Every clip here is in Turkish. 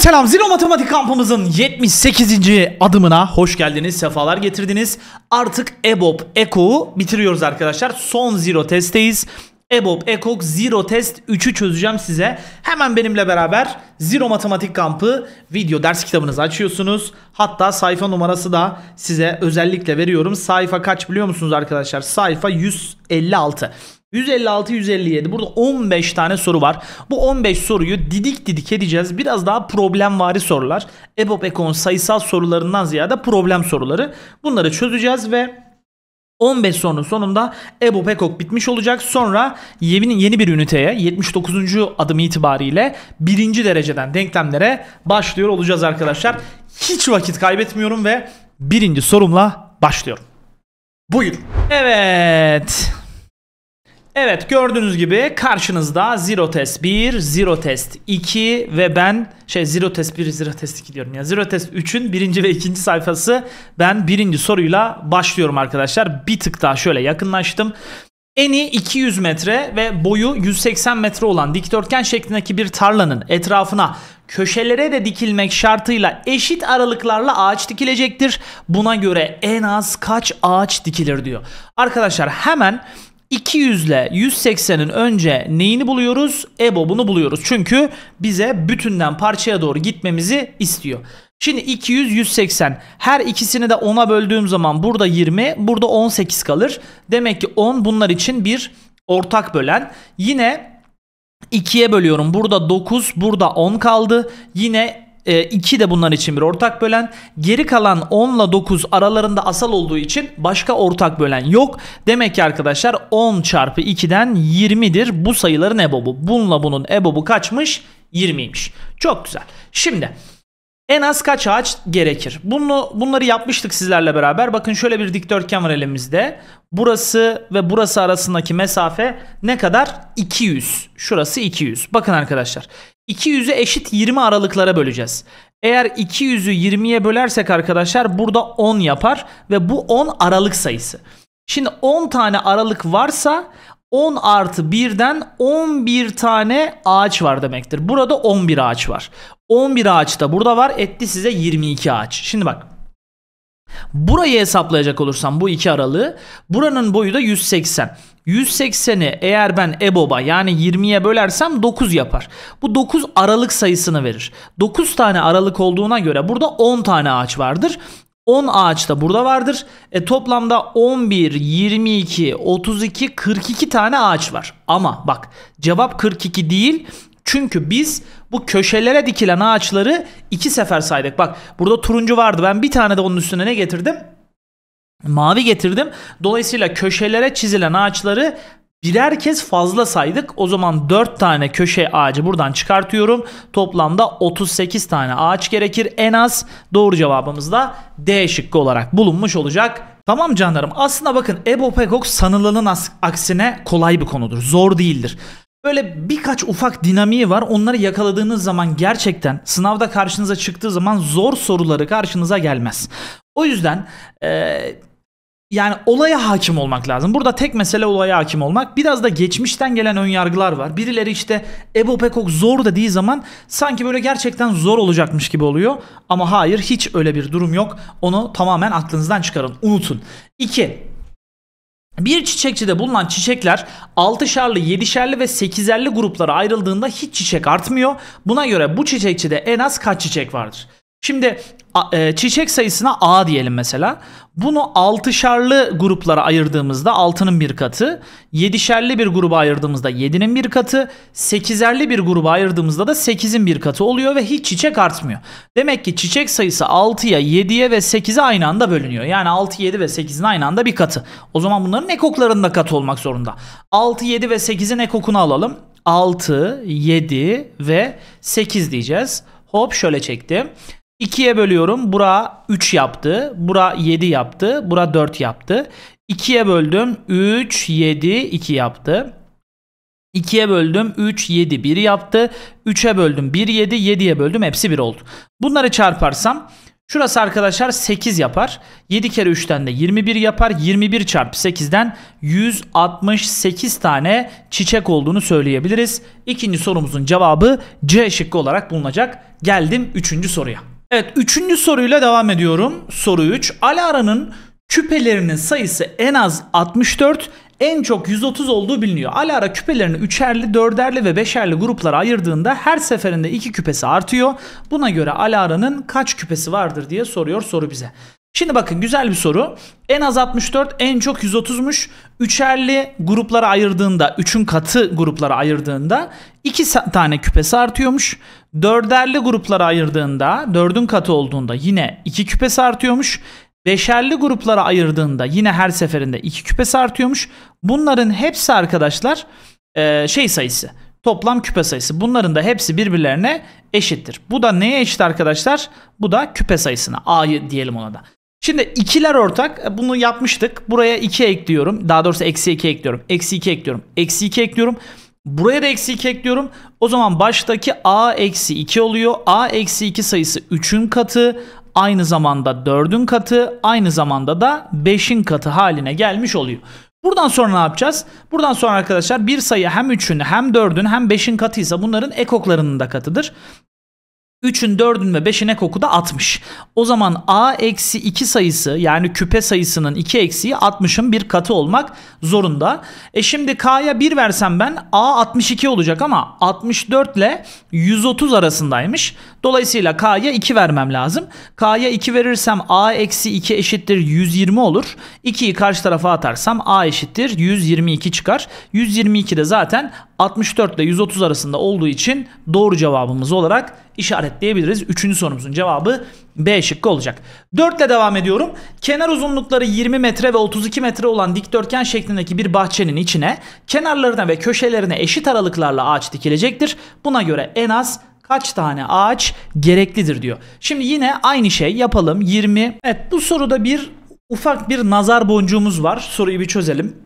selam. Zero Matematik kampımızın 78. adımına hoş geldiniz. Sefalar getirdiniz. Artık EBOB EKO'u bitiriyoruz arkadaşlar. Son Zero testteyiz. EBOB EKOK Zero Test 3'ü çözeceğim size. Hemen benimle beraber Zero Matematik Kampı video ders kitabınızı açıyorsunuz. Hatta sayfa numarası da size özellikle veriyorum. Sayfa kaç biliyor musunuz arkadaşlar? Sayfa 156. 156-157 burada 15 tane soru var. Bu 15 soruyu didik didik edeceğiz. Biraz daha problemvari sorular. EBOB Ekon sayısal sorularından ziyade problem soruları. Bunları çözeceğiz ve 15 sorunun sonunda Ebu Pekok bitmiş olacak. Sonra yeni, yeni bir üniteye 79. adım itibariyle birinci dereceden denklemlere başlıyor olacağız arkadaşlar. Hiç vakit kaybetmiyorum ve birinci sorumla başlıyorum. Buyur. Evet. Evet gördüğünüz gibi karşınızda Zero Test 1, Zero Test 2 ve ben şey Zero Test 1, Zero Test 2 diyorum ya. Zero Test 3'ün birinci ve ikinci sayfası ben birinci soruyla başlıyorum arkadaşlar. Bir tık daha şöyle yakınlaştım. Eni 200 metre ve boyu 180 metre olan dikdörtgen şeklindeki bir tarlanın etrafına köşelere de dikilmek şartıyla eşit aralıklarla ağaç dikilecektir. Buna göre en az kaç ağaç dikilir diyor. Arkadaşlar hemen 200 ile 180'in önce neyini buluyoruz? EBO bunu buluyoruz. Çünkü bize bütünden parçaya doğru gitmemizi istiyor. Şimdi 200, 180. Her ikisini de 10'a böldüğüm zaman burada 20, burada 18 kalır. Demek ki 10 bunlar için bir ortak bölen. Yine 2'ye bölüyorum. Burada 9, burada 10 kaldı. Yine 2 e, de bunlar için bir ortak bölen. Geri kalan 10 ile 9 aralarında asal olduğu için başka ortak bölen yok. Demek ki arkadaşlar 10 çarpı 2'den 20'dir bu sayıların ebobu. Bununla bunun ebobu kaçmış? 20'ymiş. Çok güzel. Şimdi en az kaç ağaç gerekir? Bunu, bunları yapmıştık sizlerle beraber. Bakın şöyle bir dikdörtgen var elimizde. Burası ve burası arasındaki mesafe ne kadar? 200. Şurası 200. Bakın arkadaşlar 200'ü eşit 20 aralıklara böleceğiz. Eğer 200'ü 20'ye bölersek arkadaşlar burada 10 yapar ve bu 10 aralık sayısı. Şimdi 10 tane aralık varsa 10 artı 1'den 11 tane ağaç var demektir. Burada 11 ağaç var. 11 ağaç da burada var etti size 22 ağaç. Şimdi bak Burayı hesaplayacak olursam bu iki aralığı buranın boyu da 180. 180'i eğer ben EBOB'a yani 20'ye bölersem 9 yapar. Bu 9 aralık sayısını verir. 9 tane aralık olduğuna göre burada 10 tane ağaç vardır. 10 ağaç da burada vardır. E, toplamda 11, 22, 32, 42 tane ağaç var. Ama bak cevap 42 değil. Çünkü biz bu köşelere dikilen ağaçları iki sefer saydık. Bak burada turuncu vardı. Ben bir tane de onun üstüne ne getirdim? mavi getirdim. Dolayısıyla köşelere çizilen ağaçları birer kez fazla saydık. O zaman 4 tane köşe ağacı buradan çıkartıyorum. Toplamda 38 tane ağaç gerekir en az. Doğru cevabımız da D şıkkı olarak bulunmuş olacak. Tamam canlarım aslında bakın ebopegok sanılanın aksine kolay bir konudur. Zor değildir. Böyle birkaç ufak dinamiği var. Onları yakaladığınız zaman gerçekten sınavda karşınıza çıktığı zaman zor soruları karşınıza gelmez. O yüzden e, yani olaya hakim olmak lazım. Burada tek mesele olaya hakim olmak. Biraz da geçmişten gelen önyargılar var. Birileri işte Ebo Pekok zor dediği zaman sanki böyle gerçekten zor olacakmış gibi oluyor. Ama hayır hiç öyle bir durum yok. Onu tamamen aklınızdan çıkarın. Unutun. 2. Bir çiçekçide bulunan çiçekler 6'şarlı, 7'şerli ve 8'erli gruplara ayrıldığında hiç çiçek artmıyor. Buna göre bu çiçekçide en az kaç çiçek vardır? Şimdi e, çiçek sayısına A diyelim mesela. Bunu altışarlı gruplara ayırdığımızda 6'nın bir katı, 7'şerli bir gruba ayırdığımızda 7'nin bir katı, 8'erli bir gruba ayırdığımızda da 8'in bir katı oluyor ve hiç çiçek artmıyor. Demek ki çiçek sayısı 6'ya, 7'ye ve 8'e aynı anda bölünüyor. Yani 6, 7 ve 8'in aynı anda bir katı. O zaman bunların ekoklarının da katı olmak zorunda. 6, 7 ve 8'in ekokunu alalım. 6, 7 ve 8 diyeceğiz. Hop şöyle çektim. 2'ye bölüyorum. Bura 3 yaptı. Bura 7 yaptı. Bura 4 yaptı. 2'ye böldüm. 3, 7, 2 yaptı. 2'ye böldüm 3, 7, 1 yaptı. 3'e böldüm 1, 7, 7'ye böldüm hepsi 1 oldu. Bunları çarparsam şurası arkadaşlar 8 yapar. 7 kere 3'ten de 21 yapar. 21 çarpı 8'den 168 tane çiçek olduğunu söyleyebiliriz. İkinci sorumuzun cevabı C şıkkı olarak bulunacak. Geldim 3. soruya. Evet üçüncü soruyla devam ediyorum. Soru 3. Alara'nın küpelerinin sayısı en az 64, en çok 130 olduğu biliniyor. Alara küpelerini üçerli, dörderli ve beşerli gruplara ayırdığında her seferinde iki küpesi artıyor. Buna göre Alara'nın kaç küpesi vardır diye soruyor soru bize. Şimdi bakın güzel bir soru. En az 64, en çok 130'muş. Üçerli gruplara ayırdığında, üçün katı gruplara ayırdığında iki tane küpesi artıyormuş. Dörderli gruplara ayırdığında, dördün katı olduğunda yine iki küpesi artıyormuş. Beşerli gruplara ayırdığında yine her seferinde iki küpesi artıyormuş. Bunların hepsi arkadaşlar e, şey sayısı. Toplam küpe sayısı. Bunların da hepsi birbirlerine eşittir. Bu da neye eşit arkadaşlar? Bu da küpe sayısına. A'yı diyelim ona da. Şimdi ikiler ortak. E, bunu yapmıştık. Buraya 2 ekliyorum. Daha doğrusu eksi 2 ekliyorum. Eksi 2 ekliyorum. Eksi 2 ekliyorum. Buraya da eksi 2 ekliyorum. O zaman baştaki a eksi 2 oluyor. a eksi 2 sayısı 3'ün katı aynı zamanda 4'ün katı aynı zamanda da 5'in katı haline gelmiş oluyor. Buradan sonra ne yapacağız? Buradan sonra arkadaşlar bir sayı hem 3'ün hem 4'ün hem 5'in katıysa bunların ekoklarının da katıdır. 3'ün 4'ün ve 5'ine koku da 60. O zaman a eksi 2 sayısı yani küpe sayısının 2 eksiği 60'ın bir katı olmak zorunda. E şimdi k'ya 1 versem ben a 62 olacak ama 64 ile 130 arasındaymış. Dolayısıyla K'ya 2 vermem lazım. K'ya 2 verirsem A eksi 2 eşittir 120 olur. 2'yi karşı tarafa atarsam A eşittir 122 çıkar. 122 de zaten 64 ile 130 arasında olduğu için doğru cevabımız olarak işaretleyebiliriz. Üçüncü sorumuzun cevabı B şıkkı olacak. 4 ile devam ediyorum. Kenar uzunlukları 20 metre ve 32 metre olan dikdörtgen şeklindeki bir bahçenin içine kenarlarına ve köşelerine eşit aralıklarla ağaç dikilecektir. Buna göre en az kaç tane ağaç gereklidir diyor. Şimdi yine aynı şey yapalım. 20. Evet bu soruda bir ufak bir nazar boncuğumuz var. Soruyu bir çözelim.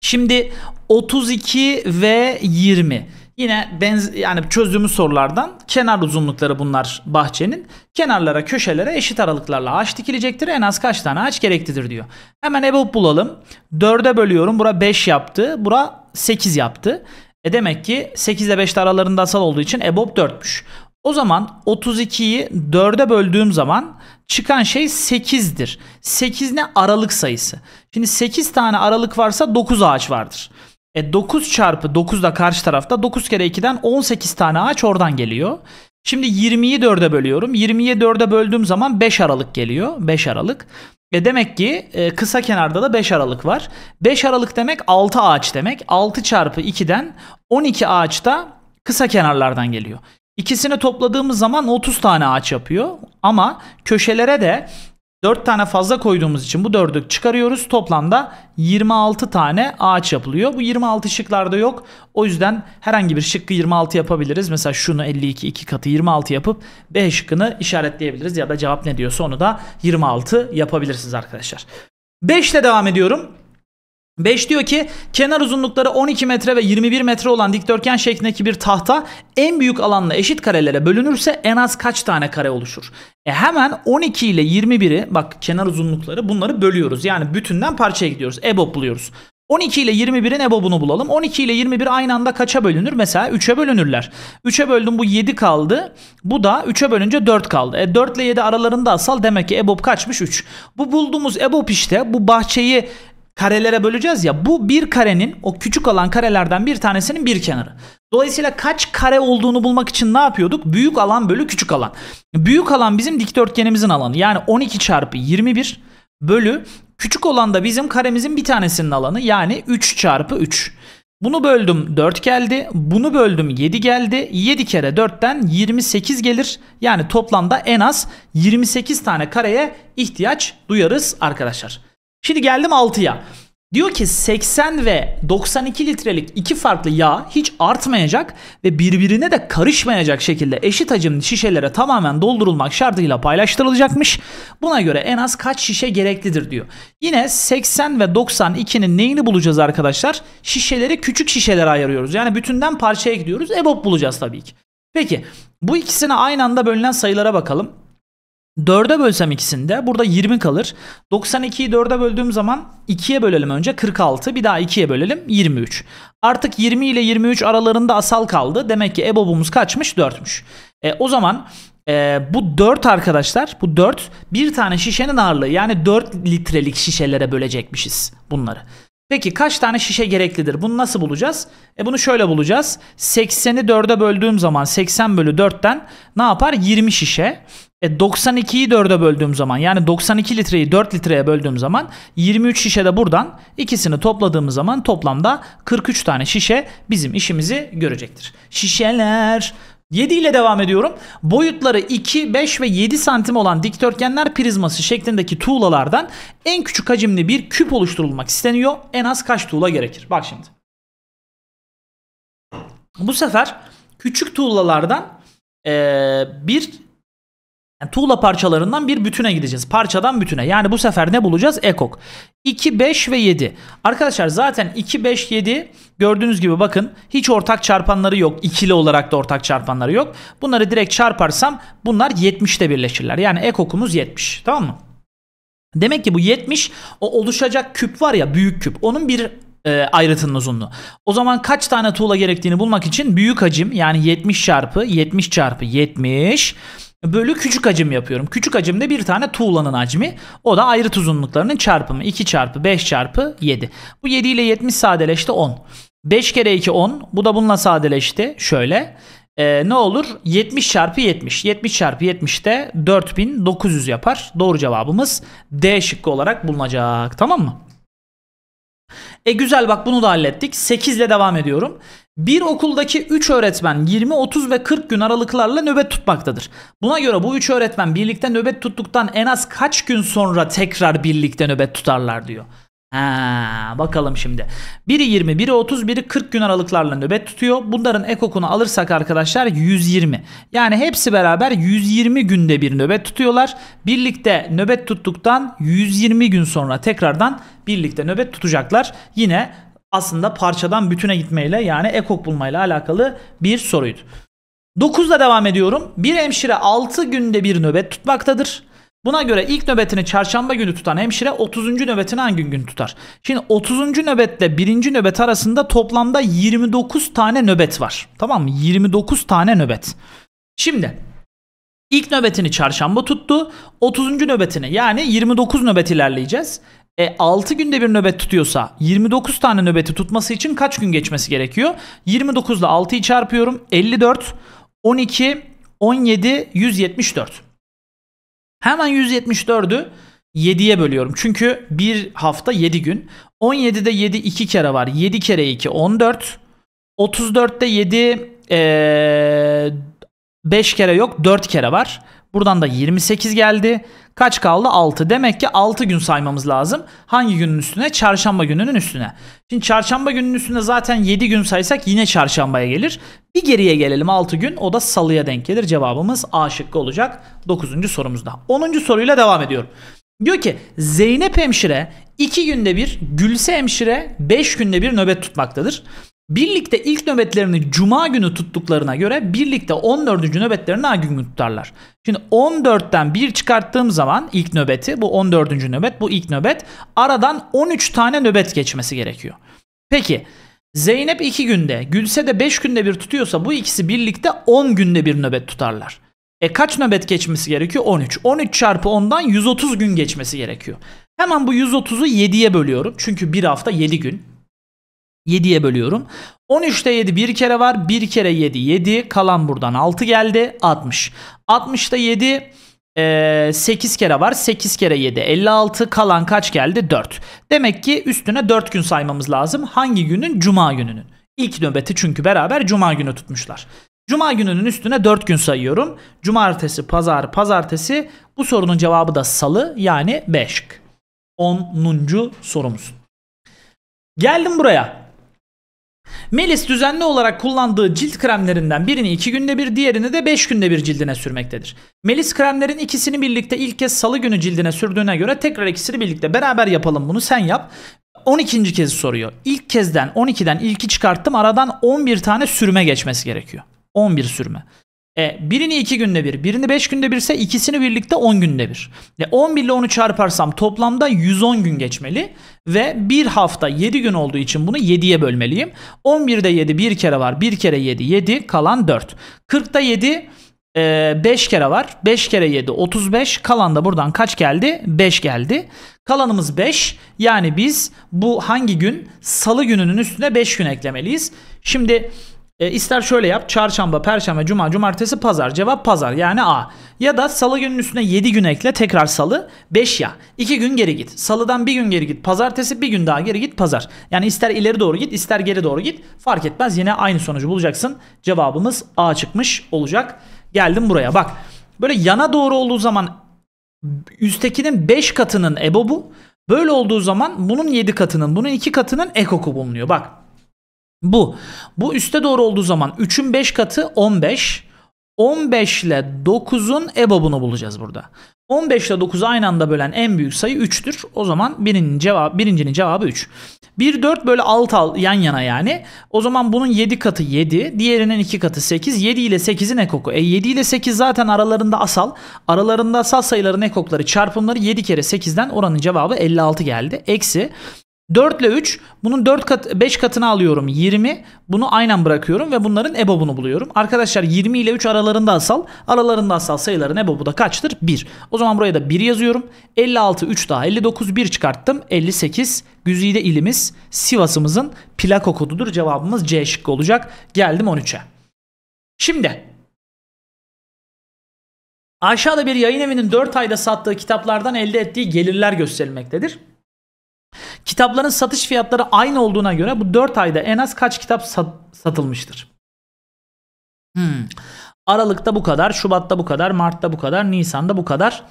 Şimdi 32 ve 20. Yine benz yani çözdüğümüz sorulardan kenar uzunlukları bunlar bahçenin. Kenarlara, köşelere eşit aralıklarla ağaç dikilecektir. En az kaç tane ağaç gereklidir diyor. Hemen EBOB bulalım. 4'e bölüyorum. Bura 5 yaptı. Bura 8 yaptı. E demek ki 8 ile 5 aralarında asal olduğu için EBOB 4'müş. O zaman 32'yi 4'e böldüğüm zaman çıkan şey 8'dir. 8 ne? Aralık sayısı. Şimdi 8 tane aralık varsa 9 ağaç vardır. E 9 çarpı 9 da karşı tarafta 9 kere 2'den 18 tane ağaç oradan geliyor. Şimdi 20'yi 4'e bölüyorum. 20'ye 4'e böldüğüm zaman 5 Aralık geliyor. 5 Aralık. E demek ki e, kısa kenarda da 5 Aralık var. 5 Aralık demek 6 ağaç demek. 6 çarpı 2'den 12 ağaç da kısa kenarlardan geliyor. İkisini topladığımız zaman 30 tane ağaç yapıyor. Ama köşelere de 4 tane fazla koyduğumuz için bu 4'ü çıkarıyoruz. Toplamda 26 tane ağaç yapılıyor. Bu 26 şıklarda yok. O yüzden herhangi bir şıkkı 26 yapabiliriz. Mesela şunu 52 2 katı 26 yapıp B şıkkını işaretleyebiliriz. Ya da cevap ne diyorsa onu da 26 yapabilirsiniz arkadaşlar. 5 ile devam ediyorum. 5 diyor ki kenar uzunlukları 12 metre ve 21 metre olan dikdörtgen şeklindeki bir tahta en büyük alanla eşit karelere bölünürse en az kaç tane kare oluşur? E hemen 12 ile 21'i bak kenar uzunlukları bunları bölüyoruz. Yani bütünden parçaya gidiyoruz. EBOB buluyoruz. 12 ile 21'in EBOB'unu bulalım. 12 ile 21 aynı anda kaça bölünür? Mesela 3'e bölünürler. 3'e böldüm bu 7 kaldı. Bu da 3'e bölünce 4 kaldı. E 4 ile 7 aralarında asal demek ki EBOB kaçmış? 3. Bu bulduğumuz EBOB işte bu bahçeyi karelere böleceğiz ya bu bir karenin o küçük alan karelerden bir tanesinin bir kenarı. Dolayısıyla kaç kare olduğunu bulmak için ne yapıyorduk? Büyük alan bölü küçük alan. Büyük alan bizim dikdörtgenimizin alanı. Yani 12 çarpı 21 bölü küçük olan da bizim karemizin bir tanesinin alanı. Yani 3 çarpı 3. Bunu böldüm 4 geldi. Bunu böldüm 7 geldi. 7 kere 4'ten 28 gelir. Yani toplamda en az 28 tane kareye ihtiyaç duyarız arkadaşlar. Şimdi geldim 6'ya. Diyor ki 80 ve 92 litrelik iki farklı yağ hiç artmayacak ve birbirine de karışmayacak şekilde eşit hacim şişelere tamamen doldurulmak şartıyla paylaştırılacakmış. Buna göre en az kaç şişe gereklidir diyor. Yine 80 ve 92'nin neyini bulacağız arkadaşlar? Şişeleri küçük şişelere ayırıyoruz. Yani bütünden parçaya gidiyoruz. EBOB bulacağız tabii ki. Peki bu ikisine aynı anda bölünen sayılara bakalım. 4'e bölsem ikisinde burada 20 kalır. 92'yi 4'e böldüğüm zaman 2'ye bölelim önce 46 bir daha 2'ye bölelim 23. Artık 20 ile 23 aralarında asal kaldı. Demek ki EBOB'umuz kaçmış 4'müş. E, o zaman e, bu 4 arkadaşlar bu 4 bir tane şişenin ağırlığı yani 4 litrelik şişelere bölecekmişiz bunları. Peki kaç tane şişe gereklidir? Bunu nasıl bulacağız? E bunu şöyle bulacağız. 80'i 4'e böldüğüm zaman 80 bölü 4'ten ne yapar? 20 şişe. E 92'yi 4'e böldüğüm zaman yani 92 litreyi 4 litreye böldüğüm zaman 23 şişe de buradan ikisini topladığımız zaman toplamda 43 tane şişe bizim işimizi görecektir. Şişeler 7 ile devam ediyorum. Boyutları 2, 5 ve 7 santim olan dikdörtgenler prizması şeklindeki tuğlalardan en küçük hacimli bir küp oluşturulmak isteniyor. En az kaç tuğla gerekir? Bak şimdi. Bu sefer küçük tuğlalardan ee, bir yani tuğla parçalarından bir bütüne gideceğiz. Parçadan bütüne. Yani bu sefer ne bulacağız? Ekok. 2, 5 ve 7. Arkadaşlar zaten 2, 5, 7 gördüğünüz gibi bakın hiç ortak çarpanları yok. İkili olarak da ortak çarpanları yok. Bunları direkt çarparsam bunlar 70'te birleşirler. Yani ekokumuz 70. Tamam mı? Demek ki bu 70 o oluşacak küp var ya büyük küp. Onun bir e, ayrıtının uzunluğu. O zaman kaç tane tuğla gerektiğini bulmak için büyük hacim yani 70 çarpı 70 çarpı 70 bölü küçük hacim yapıyorum. Küçük hacim de bir tane tuğlanın hacmi. O da ayrıt uzunluklarının çarpımı. 2 çarpı 5 çarpı 7. Bu 7 ile 70 sadeleşti 10. 5 kere 2 10. Bu da bununla sadeleşti. Şöyle. Ee, ne olur? 70 çarpı 70. 70 çarpı 70 de 4900 yapar. Doğru cevabımız D şıkkı olarak bulunacak. Tamam mı? E güzel bak bunu da hallettik. 8 ile devam ediyorum. Bir okuldaki 3 öğretmen 20, 30 ve 40 gün aralıklarla nöbet tutmaktadır. Buna göre bu 3 öğretmen birlikte nöbet tuttuktan en az kaç gün sonra tekrar birlikte nöbet tutarlar diyor. Ha, bakalım şimdi. Biri 20, biri 30, biri 40 gün aralıklarla nöbet tutuyor. Bunların ekokunu alırsak arkadaşlar 120. Yani hepsi beraber 120 günde bir nöbet tutuyorlar. Birlikte nöbet tuttuktan 120 gün sonra tekrardan birlikte nöbet tutacaklar. Yine aslında parçadan bütüne gitmeyle yani ekok bulmayla alakalı bir soruydu. 9'la devam ediyorum. Bir hemşire 6 günde bir nöbet tutmaktadır. Buna göre ilk nöbetini çarşamba günü tutan hemşire 30. nöbetini hangi gün tutar? Şimdi 30. nöbetle 1. nöbet arasında toplamda 29 tane nöbet var. Tamam mı? 29 tane nöbet. Şimdi ilk nöbetini çarşamba tuttu. 30. nöbetini yani 29 nöbet ilerleyeceğiz e, 6 günde bir nöbet tutuyorsa 29 tane nöbeti tutması için kaç gün geçmesi gerekiyor? 29 ile 6'yı çarpıyorum. 54, 12, 17, 174. Hemen 174'ü 7'ye bölüyorum. Çünkü bir hafta 7 gün. 17'de 7 2 kere var. 7 kere 2 14. 34'te 7 ee, 5 kere yok 4 kere var. Buradan da 28 geldi. Kaç kaldı? 6. Demek ki 6 gün saymamız lazım. Hangi günün üstüne? Çarşamba gününün üstüne. Şimdi çarşamba gününün üstüne zaten 7 gün saysak yine çarşambaya gelir. Bir geriye gelelim 6 gün. O da salıya denk gelir. Cevabımız A şıkkı olacak 9. sorumuzda. 10. soruyla devam ediyorum. Diyor ki Zeynep hemşire 2 günde bir, Gülse hemşire 5 günde bir nöbet tutmaktadır. Birlikte ilk nöbetlerini cuma günü tuttuklarına göre birlikte 14. nöbetlerini hangi gün tutarlar? Şimdi 14'ten 1 çıkarttığım zaman ilk nöbeti bu 14. nöbet bu ilk nöbet aradan 13 tane nöbet geçmesi gerekiyor. Peki Zeynep 2 günde Gülse de 5 günde bir tutuyorsa bu ikisi birlikte 10 günde bir nöbet tutarlar. E kaç nöbet geçmesi gerekiyor? 13. 13 çarpı 10'dan 130 gün geçmesi gerekiyor. Hemen bu 130'u 7'ye bölüyorum. Çünkü bir hafta 7 gün. 7'ye bölüyorum. 13'te 7 bir kere var. Bir kere 7 7. Kalan buradan 6 geldi. 60. 60'ta 7 8 kere var. 8 kere 7 56 kalan kaç geldi? 4. Demek ki üstüne 4 gün saymamız lazım. Hangi günün? Cuma gününün. İlk nöbeti çünkü beraber cuma günü tutmuşlar. Cuma gününün üstüne 4 gün sayıyorum. Cumartesi, pazar, pazartesi. Bu sorunun cevabı da salı yani 5. 10. sorumuz. Geldim buraya. Melis düzenli olarak kullandığı cilt kremlerinden birini 2 günde bir, diğerini de 5 günde bir cildine sürmektedir. Melis kremlerin ikisini birlikte ilk kez salı günü cildine sürdüğüne göre tekrar ikisini birlikte beraber yapalım bunu sen yap. 12. kez soruyor. İlk kezden 12'den ilki çıkarttım aradan 11 tane sürme geçmesi gerekiyor. 11 sürme. E, birini 2 günde bir, birini 5 günde birse ikisini birlikte 10 günde bir. E, 11 ile 10'u çarparsam toplamda 110 gün geçmeli ve bir hafta 7 gün olduğu için bunu 7'ye bölmeliyim. 11'de 7 bir kere var, bir kere 7, 7 kalan 4. 40'da 7 5 kere var. 5 kere 7 35. Kalan da buradan kaç geldi? 5 geldi. Kalanımız 5. Yani biz bu hangi gün? Salı gününün üstüne 5 gün eklemeliyiz. Şimdi e, ister şöyle yap. Çarşamba, perşembe, cuma, cumartesi, pazar. Cevap pazar yani A. Ya da salı günün üstüne 7 gün ekle tekrar salı 5 ya. 2 gün geri git. Salıdan bir gün geri git. Pazartesi bir gün daha geri git pazar. Yani ister ileri doğru git ister geri doğru git. Fark etmez yine aynı sonucu bulacaksın. Cevabımız A çıkmış olacak. Geldim buraya bak. Böyle yana doğru olduğu zaman üsttekinin 5 katının ebobu. Böyle olduğu zaman bunun 7 katının bunun 2 katının ekoku bulunuyor. Bak bu. Bu üste doğru olduğu zaman 3'ün 5 katı 15. 15 ile 9'un ebabını bulacağız burada. 15 ile 9'u aynı anda bölen en büyük sayı 3'tür. O zaman birinin cevabı, birincinin cevabı 3. 1 4 böyle alt al yan yana yani. O zaman bunun 7 katı 7, diğerinin 2 katı 8. 7 ile 8'in ekoku. E 7 ile 8 zaten aralarında asal. Aralarında asal sayıların ekokları çarpımları 7 kere 8'den oranın cevabı 56 geldi. Eksi 4 ile 3 bunun 4 kat 5 katını alıyorum 20 bunu aynen bırakıyorum ve bunların ebobunu buluyorum. Arkadaşlar 20 ile 3 aralarında asal aralarında asal sayıların ebobu da kaçtır? 1. O zaman buraya da 1 yazıyorum. 56 3 daha 59 1 çıkarttım. 58 güzide ilimiz Sivas'ımızın plak kodudur. Cevabımız C şıkkı olacak. Geldim 13'e. Şimdi aşağıda bir yayın evinin 4 ayda sattığı kitaplardan elde ettiği gelirler gösterilmektedir. Kitapların satış fiyatları aynı olduğuna göre bu 4 ayda en az kaç kitap sat satılmıştır? Hmm. Aralık'ta bu kadar, Şubat'ta bu kadar, Mart'ta bu kadar, Nisan'da bu kadar.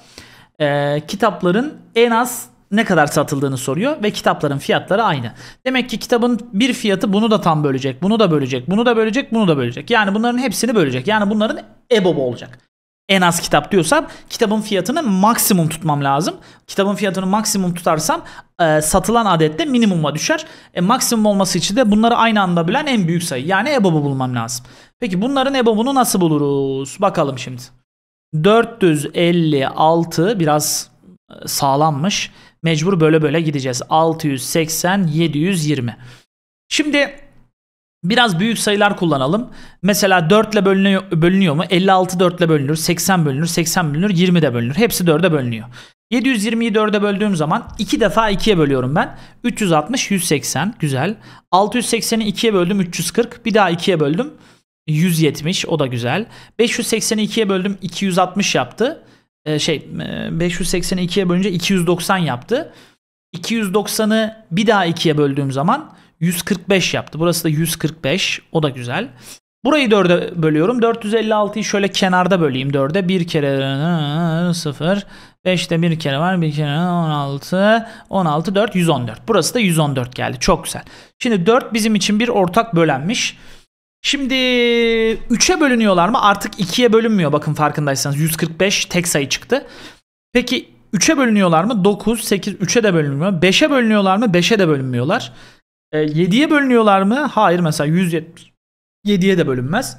Ee, kitapların en az ne kadar satıldığını soruyor ve kitapların fiyatları aynı. Demek ki kitabın bir fiyatı bunu da tam bölecek, bunu da bölecek, bunu da bölecek, bunu da bölecek. Yani bunların hepsini bölecek. Yani bunların EBOB olacak en az kitap diyorsam kitabın fiyatını maksimum tutmam lazım. Kitabın fiyatını maksimum tutarsam e, satılan adette minimuma düşer. E, maksimum olması için de bunları aynı anda bilen en büyük sayı. Yani EBOB'u bulmam lazım. Peki bunların EBOB'unu nasıl buluruz? Bakalım şimdi. 456 biraz e, sağlanmış. Mecbur böyle böyle gideceğiz. 680 720. Şimdi Biraz büyük sayılar kullanalım. Mesela 4 ile bölünüyor, bölünüyor mu? 56 4 ile bölünür, 80 bölünür, 80 bölünür, 20 de bölünür. Hepsi 4'e bölünüyor. 720'yi 4'e böldüğüm zaman 2 defa 2'ye bölüyorum ben. 360, 180. Güzel. 680'i 2'ye böldüm 340. Bir daha 2'ye böldüm. 170 o da güzel. 580'i 2'ye böldüm 260 yaptı. Ee, şey 580'i e, 2'ye bölünce 290 yaptı. 290'ı bir daha 2'ye böldüğüm zaman 145 yaptı. Burası da 145. O da güzel. Burayı 4'e bölüyorum. 456'yı şöyle kenarda böleyim 4'e. 1 kere 0. 5'te 1 kere var. 1 kere 16. 16 4 114. Burası da 114 geldi. Çok güzel. Şimdi 4 bizim için bir ortak bölenmiş. Şimdi 3'e bölünüyorlar mı? Artık 2'ye bölünmüyor. Bakın farkındaysanız 145 tek sayı çıktı. Peki 3'e bölünüyorlar mı? 9, 8, 3'e de bölünmüyor. 5'e bölünüyorlar mı? 5'e de bölünmüyorlar. E, 7'ye bölünüyorlar mı? Hayır mesela 170. 7'ye de bölünmez.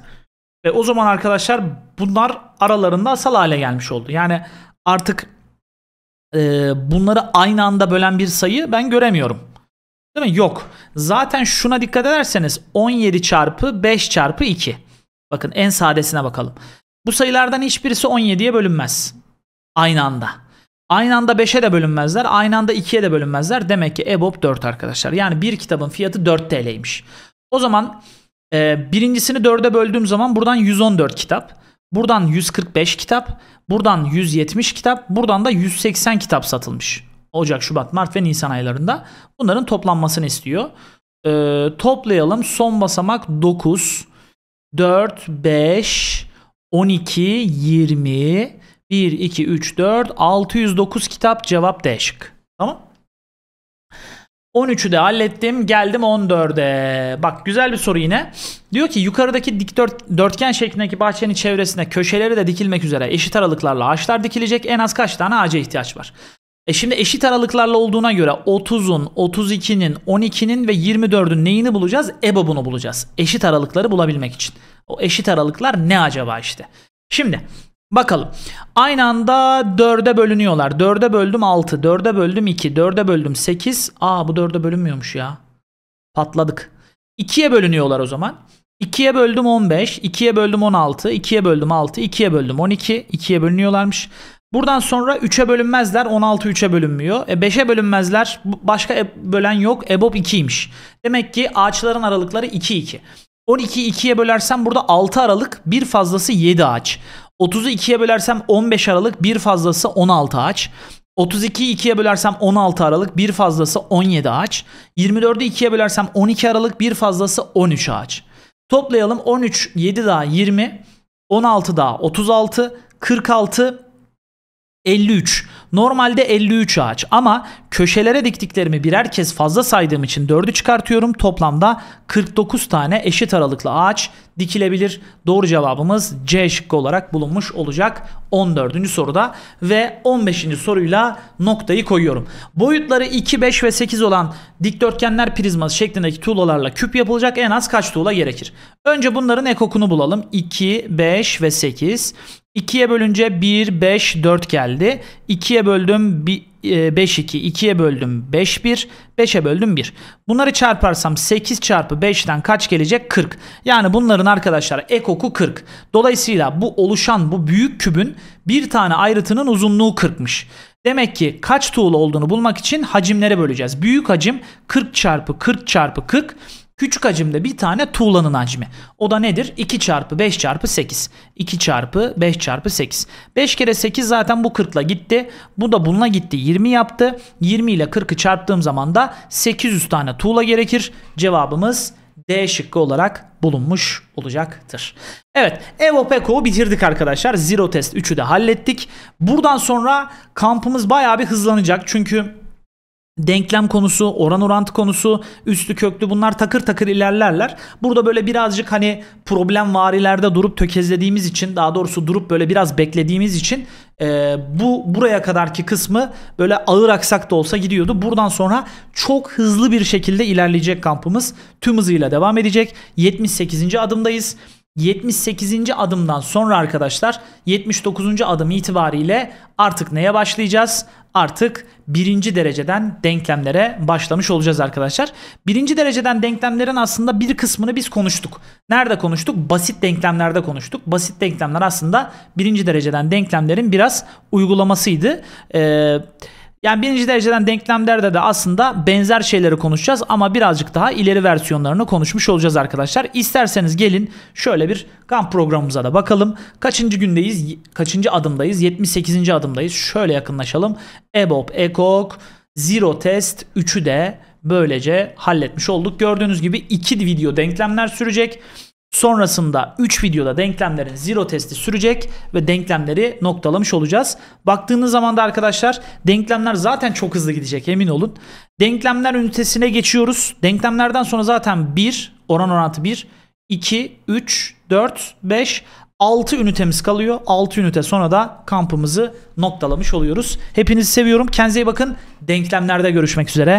E, o zaman arkadaşlar bunlar aralarında asal hale gelmiş oldu. Yani artık e, bunları aynı anda bölen bir sayı ben göremiyorum. Değil mi? Yok. Zaten şuna dikkat ederseniz 17 çarpı 5 çarpı 2. Bakın en sadesine bakalım. Bu sayılardan hiçbirisi 17'ye bölünmez. Aynı anda. Aynı anda 5'e de bölünmezler. Aynı anda 2'ye de bölünmezler. Demek ki EBOB 4 arkadaşlar. Yani bir kitabın fiyatı 4 TL'ymiş. O zaman e, birincisini 4'e böldüğüm zaman buradan 114 kitap. Buradan 145 kitap. Buradan 170 kitap. Buradan da 180 kitap satılmış. Ocak, Şubat, Mart ve Nisan aylarında. Bunların toplanmasını istiyor. E, toplayalım. Son basamak 9, 4, 5, 12, 20, 1, 2, 3, 4, 609 kitap cevap D şık. Tamam. 13'ü de hallettim. Geldim 14'e. Bak güzel bir soru yine. Diyor ki yukarıdaki dikdörtgen şeklindeki bahçenin çevresine köşeleri de dikilmek üzere eşit aralıklarla ağaçlar dikilecek. En az kaç tane ağaca ihtiyaç var? E şimdi eşit aralıklarla olduğuna göre 30'un, 32'nin, 12'nin ve 24'ün neyini bulacağız? EBOB'unu bulacağız. Eşit aralıkları bulabilmek için. O eşit aralıklar ne acaba işte? Şimdi Bakalım. Aynı anda 4'e bölünüyorlar. 4'e böldüm 6, 4'e böldüm 2, 4'e böldüm 8. Aa bu 4'e bölünmüyormuş ya. Patladık. 2'ye bölünüyorlar o zaman. 2'ye böldüm 15, 2'ye böldüm 16, 2'ye böldüm 6, 2'ye böldüm 12, 2'ye bölünüyorlarmış. Buradan sonra 3'e bölünmezler, 16 3'e bölünmüyor. E 5'e bölünmezler, başka e, bölen yok, EBOB 2'ymiş. Demek ki ağaçların aralıkları 2 2. 12'yi 2'ye bölersem burada 6 aralık, bir fazlası 7 ağaç. 30'u 2'ye bölersem 15 Aralık bir fazlası 16 ağaç. 32'yi 2'ye bölersem 16 Aralık bir fazlası 17 ağaç. 24'ü 2'ye bölersem 12 Aralık bir fazlası 13 ağaç. Toplayalım 13, 7 daha 20, 16 daha 36, 46, 53. Normalde 53 ağaç ama köşelere diktiklerimi birer kez fazla saydığım için 4'ü çıkartıyorum. Toplamda 49 tane eşit aralıklı ağaç dikilebilir. Doğru cevabımız C şıkkı olarak bulunmuş olacak 14. soruda ve 15. soruyla noktayı koyuyorum. Boyutları 2, 5 ve 8 olan dikdörtgenler prizması şeklindeki tuğlalarla küp yapılacak en az kaç tuğla gerekir? Önce bunların ekokunu bulalım. 2, 5 ve 8. 2'ye bölünce 1, 5, 4 geldi. 2'ye böldüm 5, 2. 2'ye böldüm 5, 1. 5'e böldüm 1. Bunları çarparsam 8 çarpı 5'ten kaç gelecek? 40. Yani bunların arkadaşlar ekoku 40. Dolayısıyla bu oluşan bu büyük kübün bir tane ayrıtının uzunluğu 40'mış. Demek ki kaç tuğla olduğunu bulmak için hacimlere böleceğiz. Büyük hacim 40 çarpı 40 çarpı 40. Küçük hacimde bir tane tuğlanın hacmi. O da nedir? 2 çarpı 5 çarpı 8. 2 çarpı 5 çarpı 8. 5 kere 8 zaten bu 40'la gitti. Bu da bununla gitti. 20 yaptı. 20 ile 40'ı çarptığım zaman da 800 tane tuğla gerekir. Cevabımız D şıkkı olarak bulunmuş olacaktır. Evet Evopeco'yu bitirdik arkadaşlar. Zero test 3'ü de hallettik. Buradan sonra kampımız baya bir hızlanacak. Çünkü denklem konusu, oran orantı konusu, üstü köklü bunlar takır takır ilerlerler. Burada böyle birazcık hani problem varilerde durup tökezlediğimiz için daha doğrusu durup böyle biraz beklediğimiz için e, bu buraya kadarki kısmı böyle ağır aksak da olsa gidiyordu. Buradan sonra çok hızlı bir şekilde ilerleyecek kampımız. Tüm hızıyla devam edecek. 78. adımdayız. 78. adımdan sonra arkadaşlar 79. adım itibariyle artık neye başlayacağız? artık birinci dereceden denklemlere başlamış olacağız arkadaşlar. Birinci dereceden denklemlerin aslında bir kısmını biz konuştuk. Nerede konuştuk? Basit denklemlerde konuştuk. Basit denklemler aslında birinci dereceden denklemlerin biraz uygulamasıydı. Eee yani birinci dereceden denklemlerde de aslında benzer şeyleri konuşacağız ama birazcık daha ileri versiyonlarını konuşmuş olacağız arkadaşlar. İsterseniz gelin şöyle bir kamp programımıza da bakalım. Kaçıncı gündeyiz? Kaçıncı adımdayız? 78. adımdayız. Şöyle yakınlaşalım. EBOB, ECOG, Zero Test 3'ü de böylece halletmiş olduk. Gördüğünüz gibi iki video denklemler sürecek. Sonrasında 3 videoda denklemlerin zero testi sürecek ve denklemleri noktalamış olacağız. Baktığınız zaman da arkadaşlar denklemler zaten çok hızlı gidecek emin olun. Denklemler ünitesine geçiyoruz. Denklemlerden sonra zaten 1 oran orantı 1 2 3 4 5 6 ünitemiz kalıyor. 6 ünite sonra da kampımızı noktalamış oluyoruz. Hepinizi seviyorum. Kendinize iyi bakın. Denklemlerde görüşmek üzere.